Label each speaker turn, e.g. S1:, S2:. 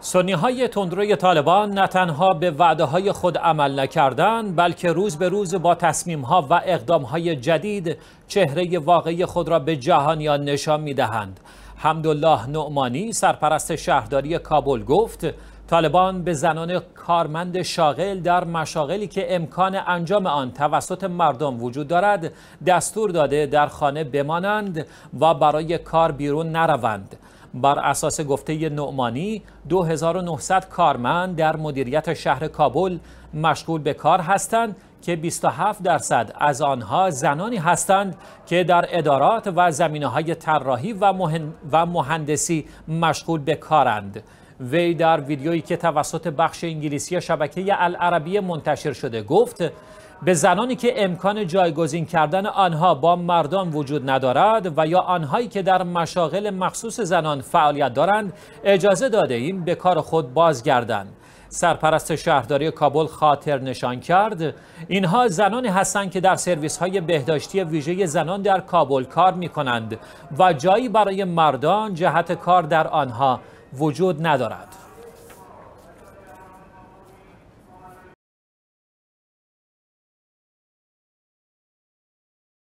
S1: سنی های تندروی طالبان نه تنها به وعده های خود عمل نکردن بلکه روز به روز با تصمیم ها و اقدام های جدید چهره واقعی خود را به جهانیان نشان می دهند حمدالله نعمانی سرپرست شهرداری کابل گفت طالبان به زنان کارمند شاغل در مشاغلی که امکان انجام آن توسط مردم وجود دارد دستور داده در خانه بمانند و برای کار بیرون نروند بر اساس گفته نعمانی 2900 کارمند در مدیریت شهر کابل مشغول به کار هستند که 27 درصد از آنها زنانی هستند که در ادارات و زمینه های طراحی و مهندسی مشغول به کارند. وی در ویدیویی که توسط بخش انگلیسی شبکه العربی منتشر شده گفت به زنانی که امکان جایگزین کردن آنها با مردان وجود ندارد و یا آنهایی که در مشاغل مخصوص زنان فعالیت دارند اجازه داده ایم به کار خود بازگردند سرپرست شهرداری کابل خاطر نشان کرد اینها زنانی هستند که در سرویس های بهداشتی ویژه زنان در کابل کار می کنند و جایی برای مردان جهت کار در آنها وجود ندارد